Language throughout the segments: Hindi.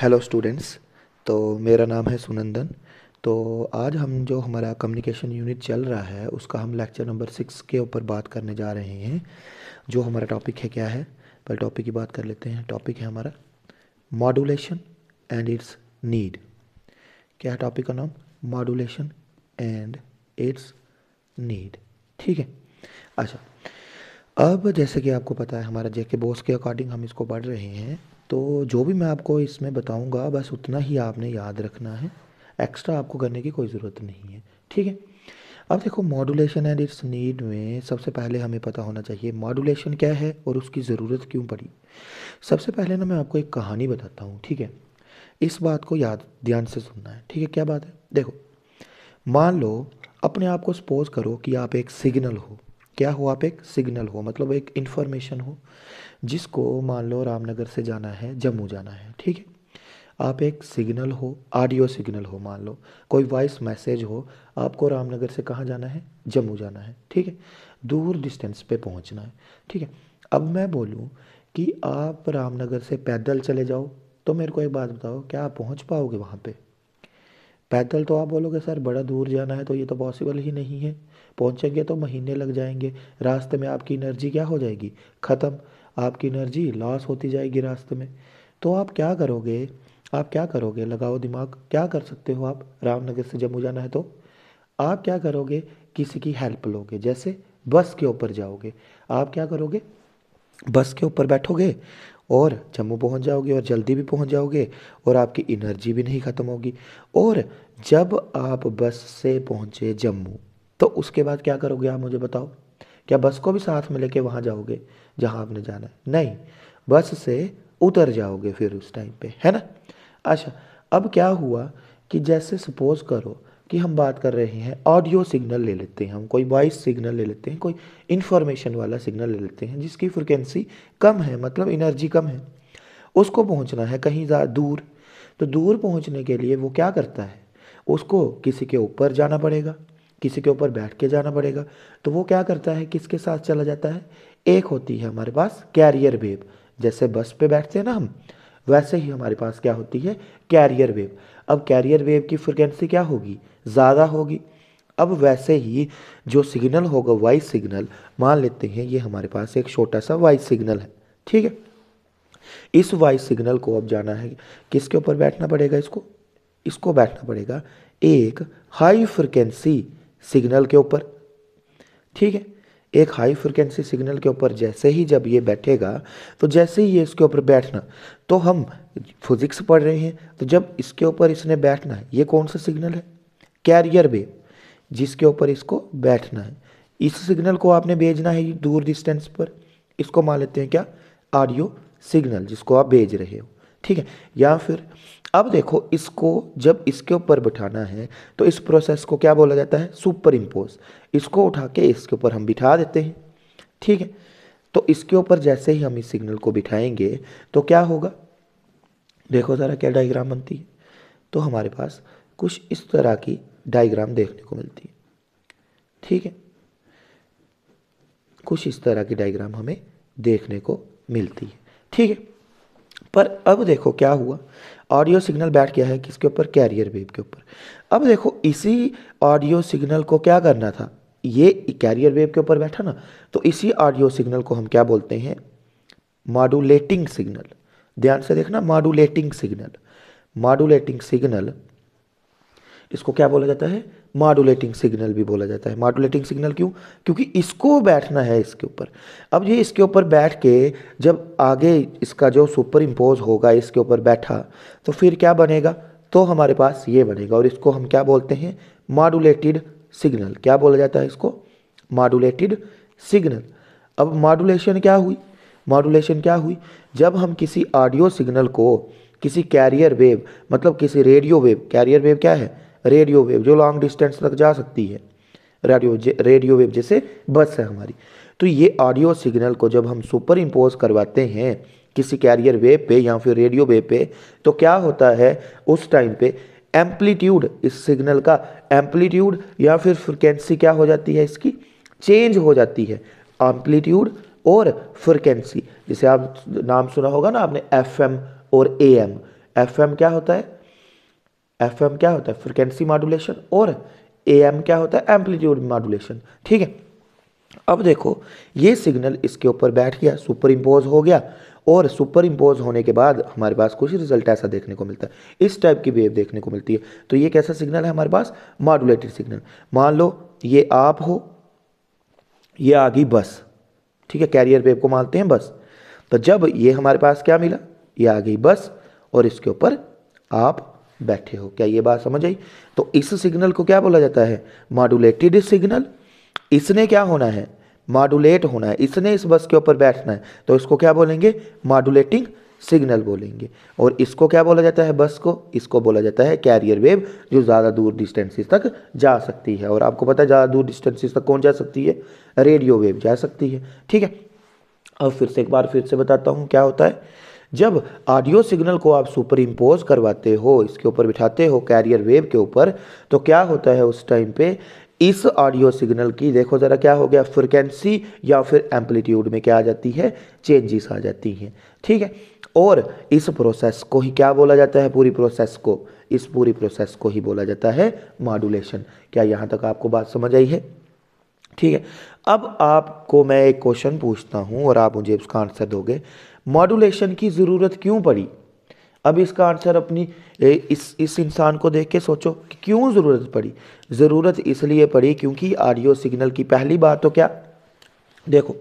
हेलो स्टूडेंट्स तो मेरा नाम है सुनंदन तो आज हम जो हमारा कम्युनिकेशन यूनिट चल रहा है उसका हम लेक्चर नंबर सिक्स के ऊपर बात करने जा रहे हैं जो हमारा टॉपिक है क्या है पर टॉपिक की बात कर लेते हैं टॉपिक है हमारा मॉडुलेशन एंड इट्स नीड क्या है टॉपिक का नाम मॉडुलेशन एंड इट्स नीड ठीक है अच्छा अब जैसे कि आपको पता है हमारा जेके बोस के अकॉर्डिंग हम इसको पढ़ रहे हैं तो जो भी मैं आपको इसमें बताऊंगा बस उतना ही आपने याद रखना है एक्स्ट्रा आपको करने की कोई ज़रूरत नहीं है ठीक है अब देखो मॉडुलेशन एंड इट्स नीड में सबसे पहले हमें पता होना चाहिए मॉडुलेशन क्या है और उसकी ज़रूरत क्यों पड़ी सबसे पहले ना मैं आपको एक कहानी बताता हूँ ठीक है इस बात को याद ध्यान से सुनना है ठीक है क्या बात है देखो मान लो अपने आप को सपोज करो कि आप एक सिग्नल हो क्या हो आप एक सिग्नल हो मतलब एक इन्फॉर्मेशन हो जिसको मान लो रामनगर से जाना है जम्मू जाना है ठीक है आप एक सिग्नल हो ऑडियो सिग्नल हो मान लो कोई वॉइस मैसेज हो आपको रामनगर से कहाँ जाना है जम्मू जाना है ठीक है दूर डिस्टेंस पे पहुँचना है ठीक है अब मैं बोलूँ कि आप रामनगर से पैदल चले जाओ तो मेरे को एक बात बताओ क्या आप पहुँच पाओगे वहाँ पे पैदल तो आप बोलोगे सर बड़ा दूर जाना है तो ये तो पॉसिबल ही नहीं है पहुँचेंगे तो महीने लग जाएंगे रास्ते में आपकी एनर्जी क्या हो जाएगी ख़त्म आपकी एनर्जी लॉस होती जाएगी रास्ते में तो आप क्या करोगे आप क्या करोगे लगाओ दिमाग क्या कर सकते हो आप रामनगर से जम्मू जाना है तो आप क्या करोगे किसी की हेल्प लोगे जैसे बस के ऊपर जाओगे आप क्या करोगे बस के ऊपर बैठोगे और जम्मू पहुंच जाओगे और जल्दी भी पहुंच जाओगे और आपकी एनर्जी भी नहीं ख़त्म होगी और जब आप बस से पहुंचे जम्मू तो उसके बाद क्या करोगे आप मुझे बताओ क्या बस को भी साथ में लेके वहाँ जाओगे जहाँ आपने जाना है नहीं बस से उतर जाओगे फिर उस टाइम पे है ना अच्छा अब क्या हुआ कि जैसे सपोज़ करो कि हम बात कर रहे हैं ऑडियो सिग्नल ले लेते हैं हम कोई वॉइस सिग्नल ले लेते हैं कोई इन्फॉर्मेशन वाला सिग्नल ले लेते हैं जिसकी फ्रिक्वेंसी कम है मतलब एनर्जी कम है उसको पहुंचना है कहीं दूर तो दूर पहुंचने के लिए वो क्या करता है उसको किसी के ऊपर जाना पड़ेगा किसी के ऊपर बैठ के जाना पड़ेगा तो वो क्या करता है किसके साथ चला जाता है एक होती है हमारे पास कैरियर वेव जैसे बस पे बैठते हैं ना हम वैसे ही हमारे पास क्या होती है कैरियर वेव अब कैरियर वेव की फ्रिक्वेंसी क्या होगी ज़्यादा होगी अब वैसे ही जो सिग्नल होगा वॉइस सिग्नल मान लेते हैं ये हमारे पास एक छोटा सा वॉइस सिग्नल है ठीक है इस वॉइस सिग्नल को अब जाना है किसके ऊपर बैठना पड़ेगा इसको इसको बैठना पड़ेगा एक हाई फ्रिक्वेंसी सिग्नल के ऊपर ठीक है एक हाई फ्रिक्वेंसी सिग्नल के ऊपर जैसे ही जब ये बैठेगा तो जैसे ही ये इसके ऊपर बैठना तो हम फिजिक्स पढ़ रहे हैं तो जब इसके ऊपर इसने बैठना है ये कौन सा सिग्नल है कैरियर वेव जिसके ऊपर इसको बैठना है इस सिग्नल को आपने भेजना है दूर डिस्टेंस पर इसको मान लेते हैं क्या ऑडियो सिग्नल जिसको आप भेज रहे हो ठीक है या फिर अब देखो इसको जब इसके ऊपर बिठाना है तो इस प्रोसेस को क्या बोला जाता है सुपर इम्पोज इसको उठा के इसके ऊपर हम बिठा देते हैं ठीक है तो इसके ऊपर जैसे ही हम इस सिग्नल को बिठाएंगे तो क्या होगा देखो ज़रा क्या डायग्राम बनती है तो हमारे पास कुछ इस तरह की डायग्राम देखने को मिलती है ठीक है कुछ इस तरह की डायग्राम हमें देखने को मिलती है ठीक है पर अब देखो क्या हुआ ऑडियो सिग्नल बैठ गया है किसके ऊपर कैरियर वेव के ऊपर अब देखो इसी ऑडियो सिग्नल को क्या करना था ये कैरियर वेव के ऊपर बैठा ना तो इसी ऑडियो सिग्नल को हम क्या बोलते हैं मॉडुलेटिंग सिग्नल ध्यान से देखना मॉडुलेटिंग सिग्नल मॉडुलेटिंग सिग्नल इसको क्या बोला जाता है मॉडुलेटिंग सिग्नल भी बोला जाता है मॉडुलेटिंग सिग्नल क्यों क्योंकि इसको बैठना है इसके ऊपर अब ये इसके ऊपर बैठ के जब आगे इसका जो सुपर इम्पोज होगा इसके ऊपर बैठा तो फिर क्या बनेगा तो हमारे पास ये बनेगा और इसको हम क्या बोलते हैं मॉडुलेटेड सिग्नल क्या बोला जाता है इसको मॉडुलेटेड सिग्नल अब मॉडुलेशन क्या हुई मॉडुलेशन क्या हुई जब हम किसी ऑडियो सिग्नल को किसी कैरियर वेव मतलब किसी रेडियो वेव कैरियर वेव क्या है रेडियो वेव जो लॉन्ग डिस्टेंस तक जा सकती है रेडियो रेडियो वेव जैसे बस है हमारी तो ये ऑडियो सिग्नल को जब हम सुपर इम्पोज करवाते हैं किसी कैरियर वेव पे या फिर रेडियो वेव पे तो क्या होता है उस टाइम पे एम्पलीट्यूड इस सिग्नल का एम्पलीट्यूड या फिर फ्रिक्वेंसी क्या हो जाती है इसकी चेंज हो जाती है एम्पलीट्यूड और फ्रिक्वेंसी जिसे आप नाम सुना होगा ना आपने एफ और ए एम क्या होता है एफ एम क्या होता है फ्रिक्वेंसी मॉडुलेशन और ए एम क्या होता है एम्पलीट्यूड मॉडुलेशन ठीक है अब देखो ये सिग्नल इसके ऊपर बैठ गया सुपर इम्पोज हो गया और सुपर इम्पोज होने के बाद हमारे पास कुछ रिजल्ट ऐसा देखने को मिलता है इस टाइप की वेव देखने को मिलती है तो ये कैसा सिग्नल है हमारे पास मॉडुलेटेड सिग्नल मान लो ये आप हो ये आ गई बस ठीक है कैरियर वेव को मानते हैं बस तो जब ये हमारे पास क्या मिला ये आ गई बस और इसके ऊपर आप बैठे हो क्या ये बात समझ आई तो इस सिग्नल को क्या बोला जाता है मॉडुलेटेड सिग्नल इसने क्या होना है मॉडुलेट होना है इसने इस बस के ऊपर बैठना है तो इसको क्या बोलेंगे मॉडुलेटिंग सिग्नल बोलेंगे और इसको क्या बोला जाता है बस को इसको बोला जाता है कैरियर वेव जो ज़्यादा दूर डिस्टेंसेस तक जा सकती है और आपको पता है ज़्यादा दूर डिस्टेंसेस तक कौन जा सकती है रेडियो वेव जा सकती है ठीक है अब फिर से एक बार फिर से बताता हूँ क्या होता है जब ऑडियो सिग्नल को आप सुपर इम्पोज करवाते हो इसके ऊपर बिठाते हो कैरियर वेव के ऊपर तो क्या होता है उस टाइम पे इस ऑडियो सिग्नल की देखो ज़रा क्या हो गया फ्रिक्वेंसी या फिर एम्पलीट्यूड में क्या आ जाती है चेंजेस आ जाती हैं ठीक है और इस प्रोसेस को ही क्या बोला जाता है पूरी प्रोसेस को इस पूरी प्रोसेस को ही बोला जाता है मॉडुलेशन क्या यहाँ तक आपको बात समझ आई है ठीक है अब आपको मैं एक क्वेश्चन पूछता हूँ और आप मुझे इसका आंसर दोगे मॉडुलेशन की ज़रूरत क्यों पड़ी अब इसका आंसर अपनी इस इस इंसान को देख के सोचो कि क्यों ज़रूरत पड़ी ज़रूरत इसलिए पड़ी क्योंकि ऑडियो सिग्नल की पहली बात तो क्या देखो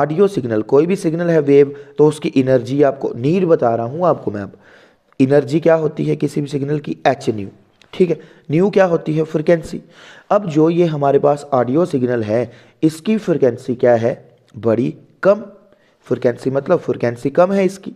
ऑडियो सिग्नल कोई भी सिग्नल है वेव तो उसकी एनर्जी आपको नीड बता रहा हूँ आपको मैं अब एनर्जी क्या होती है किसी भी सिग्नल की एच न्यू ठीक है न्यू क्या होती है फ्रिक्वेंसी अब जो ये हमारे पास ऑडियो सिग्नल है इसकी फ्रिक्वेंसी क्या है बड़ी कम फ्रिक्वेंसी मतलब फ्रिक्वेंसी कम है इसकी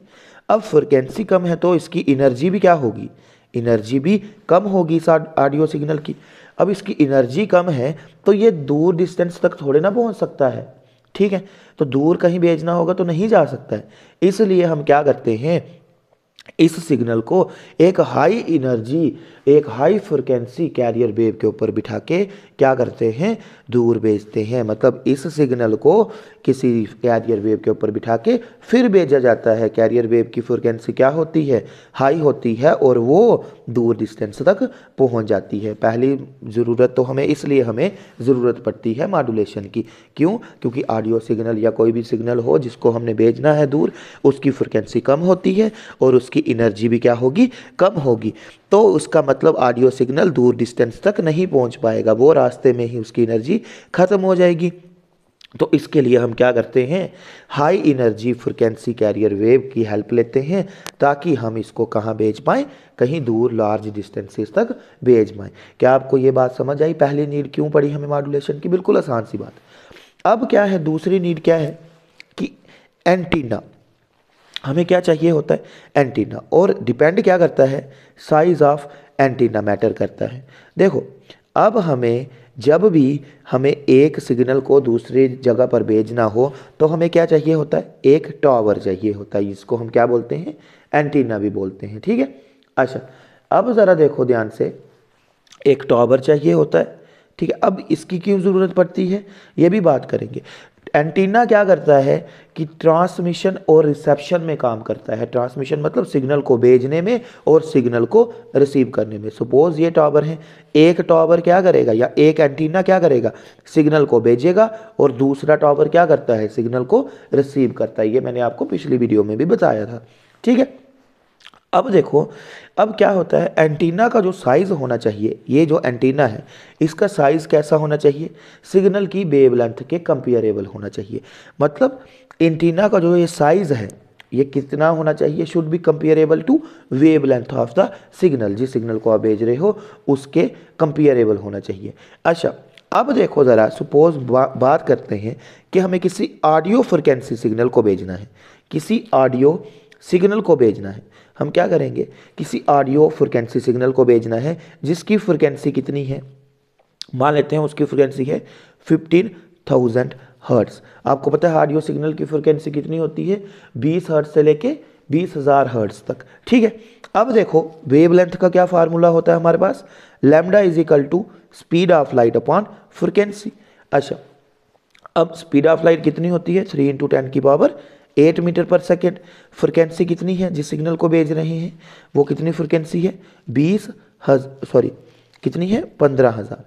अब फ्रिक्वेंसी कम है तो इसकी एनर्जी भी क्या होगी एनर्जी भी कम होगी इस ऑडियो सिग्नल की अब इसकी एनर्जी कम है तो ये दूर डिस्टेंस तक थोड़े ना पहुंच सकता है ठीक है तो दूर कहीं भेजना होगा तो नहीं जा सकता है इसलिए हम क्या करते हैं इस सिग्नल को एक हाई एनर्जी एक हाई फ्रिक्वेंसी कैरियर वेव के ऊपर बिठा के क्या करते हैं दूर भेजते हैं मतलब इस सिग्नल को किसी कैरियर वेव के ऊपर बिठा के फिर भेजा जाता है कैरियर वेव की फ्रिक्वेंसी क्या होती है हाई होती है और वो दूर डिस्टेंस तक पहुंच जाती है पहली ज़रूरत तो हमें इसलिए हमें ज़रूरत पड़ती है मॉडुलेशन की क्यों क्योंकि ऑडियो सिग्नल या कोई भी सिग्नल हो जिसको हमने भेजना है दूर उसकी फ्रिक्वेंसी कम होती है और उसकी एनर्जी भी क्या होगी कम होगी तो उसका मतलब ऑडियो सिग्नल दूर डिस्टेंस तक नहीं पहुंच पाएगा वो रास्ते में ही उसकी एनर्जी ख़त्म हो जाएगी तो इसके लिए हम क्या करते हैं high energy frequency carrier wave की हेल्प लेते हैं ताकि हम इसको कहाँ भेज पाएँ कहीं दूर लार्ज डिस्टेंसेस तक भेज पाएँ क्या आपको ये बात समझ आई पहली नीड क्यों पड़ी हमें मॉडुलेशन की बिल्कुल आसान सी बात अब क्या है दूसरी नीड क्या है कि एंटीना हमें क्या चाहिए होता है एंटीना और डिपेंड क्या करता है साइज़ ऑफ एंटीना मैटर करता है देखो अब हमें जब भी हमें एक सिग्नल को दूसरी जगह पर भेजना हो तो हमें क्या चाहिए होता है एक टॉवर चाहिए होता है इसको हम क्या बोलते हैं एंटीना भी बोलते हैं ठीक है अच्छा अब ज़रा देखो ध्यान से एक टॉवर चाहिए होता है ठीक है अब इसकी क्यों ज़रूरत पड़ती है ये भी बात करेंगे एंटीना क्या करता है कि ट्रांसमिशन और रिसेप्शन में काम करता है ट्रांसमिशन मतलब सिग्नल को भेजने में और सिग्नल को रिसीव करने में सपोज ये टावर है एक टावर क्या करेगा या एक एंटीना क्या करेगा सिग्नल को भेजेगा और दूसरा टावर क्या करता है सिग्नल को रिसीव करता है ये मैंने आपको पिछली वीडियो में भी बताया था ठीक है अब देखो अब क्या होता है एंटीना का जो साइज़ होना चाहिए ये जो एंटीना है इसका साइज़ कैसा होना चाहिए सिग्नल की बेब लेंथ के कंपेयरेबल होना चाहिए मतलब एंटीना का जो ये साइज़ है ये कितना होना चाहिए should be comparable to wave length of the signal जिस सिग्नल को आप भेज रहे हो उसके कंपेयरेबल होना चाहिए अच्छा अब देखो ज़रा सपोज बा, बात करते हैं कि हमें किसी ऑडियो फ्रिक्वेंसी सिग्नल को भेजना है किसी ऑडियो सिग्नल को भेजना है हम क्या करेंगे किसी ऑडियो फ्रिक्वेंसी सिग्नल को भेजना है जिसकी फ्रिक्वेंसी कितनी है मान लेते हैं उसकी फ्रिक्वेंसी है फिफ्टीन थाउजेंड हर्ट्स आपको पता है ऑडियो सिग्नल की फ्रिक्वेंसी कितनी होती है बीस हर्ट्स से लेके बीस हज़ार हर्ट्स तक ठीक है अब देखो वेव लेंथ का क्या फार्मूला होता है हमारे पास lambda is equal to speed of light upon frequency अच्छा अब स्पीड ऑफ लाइट कितनी होती है थ्री इंटू टेन की power eight metre per second frequency कितनी है जिस सिग्नल को भेज रहे हैं वो कितनी फ्रिक्वेंसी है बीस हज सॉरी कितनी है पंद्रह हज़ार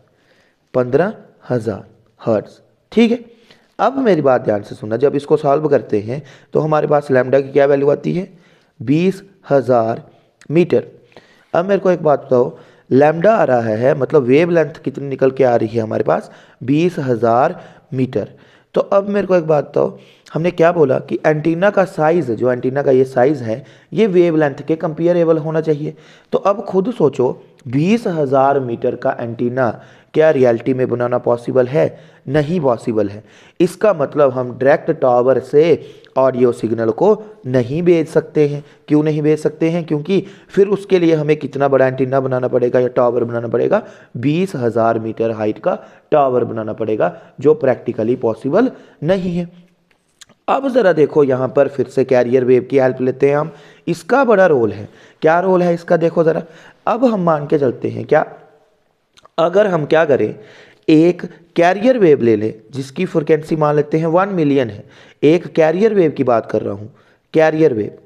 पंद्रह हज़ार हर्ट्स ठीक है अब मेरी बात ध्यान से सुनना जब इसको सॉल्व करते हैं तो हमारे पास लैम्डा की क्या वैल्यू आती है बीस हज़ार मीटर अब मेरे को एक बात बताओ लैम्डा आ रहा है मतलब वेव लेंथ कितनी निकल के आ रही है हमारे पास बीस हज़ार मीटर तो अब मेरे को एक बात तो हमने क्या बोला कि एंटीना का साइज़ जो एंटीना का ये साइज़ है ये वेव लेंथ के कंपेयरेबल होना चाहिए तो अब खुद सोचो बीस हज़ार मीटर का एंटीना क्या रियलिटी में बनाना पॉसिबल है नहीं पॉसिबल है इसका मतलब हम डायरेक्ट टावर से ऑडियो सिग्नल को नहीं भेज सकते हैं क्यों नहीं भेज सकते हैं क्योंकि फिर उसके लिए हमें कितना बड़ा एंटीना बनाना पड़ेगा या टावर बनाना पड़ेगा बीस हज़ार मीटर हाइट का टावर बनाना पड़ेगा जो प्रैक्टिकली पॉसिबल नहीं है अब ज़रा देखो यहाँ पर फिर से कैरियर वेव की हेल्प लेते हैं हम इसका बड़ा रोल है क्या रोल है इसका देखो ज़रा अब हम मान के चलते हैं क्या अगर हम क्या करें एक कैरियर वेव ले लें जिसकी फ्रिक्वेंसी मान लेते हैं वन मिलियन है एक कैरियर वेव की बात कर रहा हूँ कैरियर वेव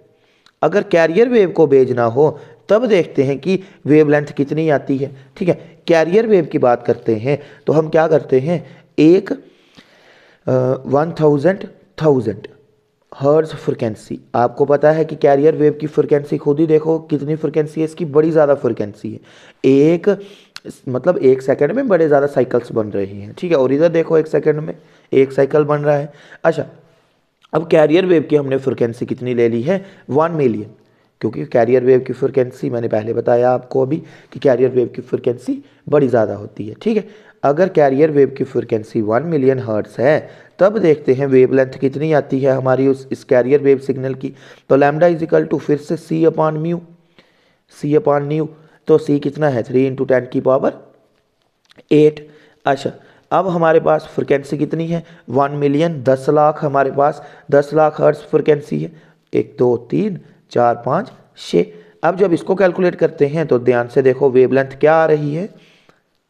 अगर कैरियर वेव को भेजना हो तब देखते हैं कि वेवलेंथ कितनी आती है ठीक है कैरियर वेव की बात करते हैं तो हम क्या करते हैं एक one thousand thousand hertz frequency आपको पता है कि कैरियर वेव की फ्रिक्वेंसी खुद ही देखो कितनी फ्रिक्वेंसी है इसकी बड़ी ज़्यादा फ्रिक्वेंसी है एक मतलब एक सेकंड में बड़े ज़्यादा साइकिल्स बन रही हैं ठीक है और इधर देखो एक सेकंड में एक साइकिल बन रहा है अच्छा अब कैरियर वेव की हमने फ्रिक्वेंसी कितनी ले ली है वन मिलियन क्योंकि कैरियर वेव की फ्रिक्वेंसी मैंने पहले बताया आपको अभी कि कैरियर वेव की फ्रिक्वेंसी बड़ी ज़्यादा होती है ठीक है अगर कैरियर वेव की फ्रिक्वेंसी वन मिलियन हर्ट्स है तब देखते हैं लेंथ कितनी आती है हमारी उस इस कैरियर वेव सिग्नल की तो लैमडा इजिकल टू फिर से सी अपान म्यू सी अपान न्यू तो सी कितना है थ्री इंटू टेन की पावर एट अच्छा अब हमारे पास फ्रिक्वेंसी कितनी है वन मिलियन दस लाख हमारे पास दस लाख हर्ट्स फ्रिक्वेंसी है एक दो तीन चार पाँच छः अब जब इसको कैलकुलेट करते हैं तो ध्यान से देखो वेवलेंथ क्या आ रही है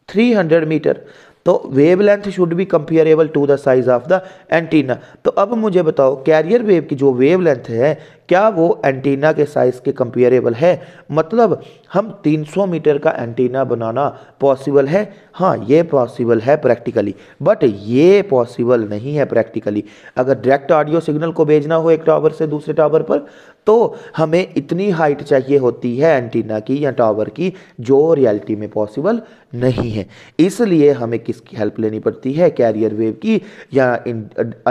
थ्री हंड्रेड मीटर तो wavelength should be comparable to the size of the antenna तो अब मुझे बताओ कैरियर वेव की जो वेवलेंथ है क्या वो एंटीना के साइज़ के कंपेयरेबल है मतलब हम 300 मीटर का एंटीना बनाना पॉसिबल है हाँ ये पॉसिबल है प्रैक्टिकली बट ये पॉसिबल नहीं है प्रैक्टिकली अगर डायरेक्ट ऑडियो सिग्नल को भेजना हो एक टावर से दूसरे टावर पर तो हमें इतनी हाइट चाहिए होती है एंटीना की या टावर की जो रियलिटी में पॉसिबल नहीं है इसलिए हमें किसकी हेल्प लेनी पड़ती है कैरियर वेव की या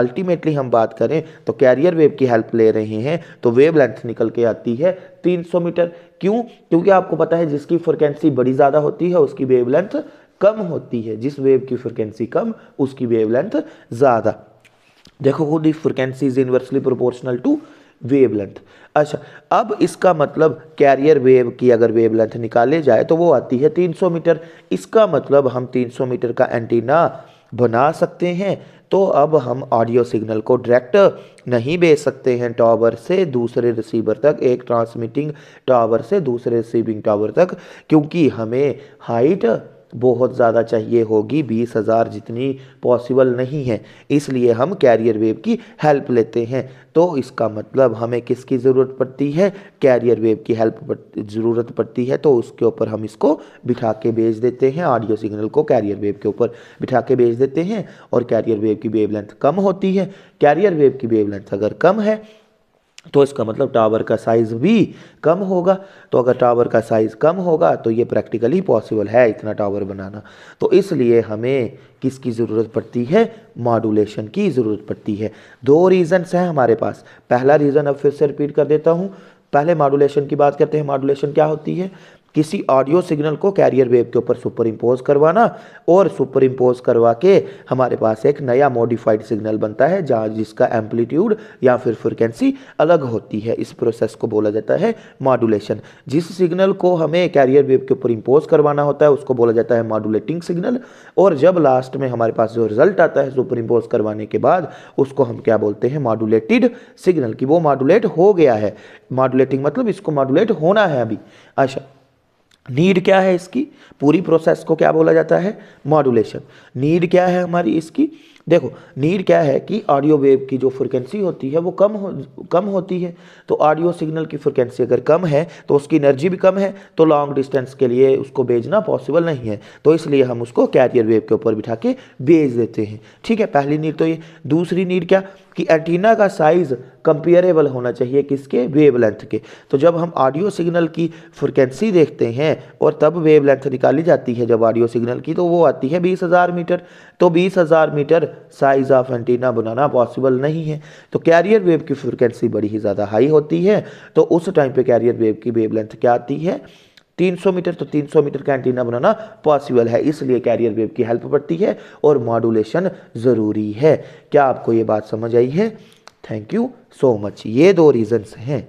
अल्टीमेटली हम बात करें तो कैरियर वेव की हेल्प ले रहे हैं तो वेव लेंथ निकल के आती है 300 मीटर क्यों क्योंकि आपको पता है जिसकी फ्रिक्वेंसी बड़ी ज़्यादा होती है उसकी वेव लेंथ कम होती है जिस वेव की फ्रिक्वेंसी कम उसकी वेव लेंथ ज़्यादा देखो खुद ही frequency is inversely proportional to wavelength अच्छा अब इसका मतलब कैरियर वेव की अगर वेवलेंथ निकाले जाए तो वो आती है 300 मीटर इसका मतलब हम 300 मीटर का एंटीना बना सकते हैं तो अब हम ऑडियो सिग्नल को डायरेक्ट नहीं भेज सकते हैं टावर से दूसरे रिसीवर तक एक ट्रांसमिटिंग टावर से दूसरे रिसीविंग टावर तक क्योंकि हमें हाइट बहुत ज़्यादा चाहिए होगी बीस हज़ार जितनी पॉसिबल नहीं है इसलिए हम कैरियर वेव की हेल्प लेते हैं तो इसका मतलब हमें किसकी ज़रूरत पड़ती है कैरियर वेव की हेल्प ज़रूरत पड़ती है तो उसके ऊपर हम इसको बिठा के भेज देते हैं ऑडियो सिग्नल को कैरियर वेव के ऊपर बिठा के भेज देते हैं और कैरियर वेव की वेवलेंथ कम होती है कैरियर वेव की वेवलेंथ अगर कम है तो इसका मतलब टावर का साइज़ भी कम होगा तो अगर टावर का साइज़ कम होगा तो ये प्रैक्टिकली पॉसिबल है इतना टावर बनाना तो इसलिए हमें किसकी ज़रूरत पड़ती है मॉडुलेशन की ज़रूरत पड़ती है दो रीज़न्स हैं हमारे पास पहला रीज़न अब फिर से रिपीट कर देता हूँ पहले मॉडुलेशन की बात करते हैं मॉडुलेशन क्या होती है किसी ऑडियो सिग्नल को कैरियर वेव के ऊपर सुपर इम्पोज करवाना और सुपर इम्पोज करवा के हमारे पास एक नया मॉडिफाइड सिग्नल बनता है जहाँ जिसका एम्पलीट्यूड या फिर फ्रिक्वेंसी अलग होती है इस प्रोसेस को बोला जाता है मॉडुलेशन जिस सिग्नल को हमें कैरियर वेव के ऊपर इम्पोज करवाना होता है उसको बोला जाता है मॉडुलेटिंग सिग्नल और जब लास्ट में हमारे पास जो रिजल्ट आता है सुपर इम्पोज करवाने के बाद उसको हम क्या बोलते हैं मॉडुलेटेड सिग्नल कि वो मॉडुलेट हो गया है मॉडुलेटिंग मतलब इसको मॉडुलेट होना है अभी अच्छा नीड क्या है इसकी पूरी प्रोसेस को क्या बोला जाता है मॉड्यूलेशन नीड क्या है हमारी इसकी देखो नीड क्या है कि ऑडियो वेव की जो फ्रिक्वेंसी होती है वो कम हो कम होती है तो ऑडियो सिग्नल की फ्रिक्वेंसी अगर कम है तो उसकी एनर्जी भी कम है तो लॉन्ग डिस्टेंस के लिए उसको भेजना पॉसिबल नहीं है तो इसलिए हम उसको कैरियर वेव के ऊपर बिठा के भेज देते हैं ठीक है पहली नीड तो ये दूसरी नीड क्या कि एंटीना का साइज़ कंपेयरेबल होना चाहिए किसके वेवलेंथ के तो जब हम ऑडियो सिग्नल की फ्रिक्वेंसी देखते हैं और तब वेवलेंथ निकाली जाती है जब ऑडियो सिग्नल की तो वो आती है बीस हज़ार मीटर तो बीस हज़ार मीटर साइज़ ऑफ एंटीना बनाना पॉसिबल नहीं है तो कैरियर वेव की फ्रिक्वेंसी बड़ी ही ज़्यादा हाई होती है तो उस टाइम पे कैरियर वेव की वेव लेंथ क्या आती है 300 मीटर तो 300 मीटर का एंटीना बनाना पॉसिबल है इसलिए कैरियर वेव की हेल्प पड़ती है और मॉडुलेशन ज़रूरी है क्या आपको ये बात समझ आई है थैंक यू सो मच ये दो रीज़न्स हैं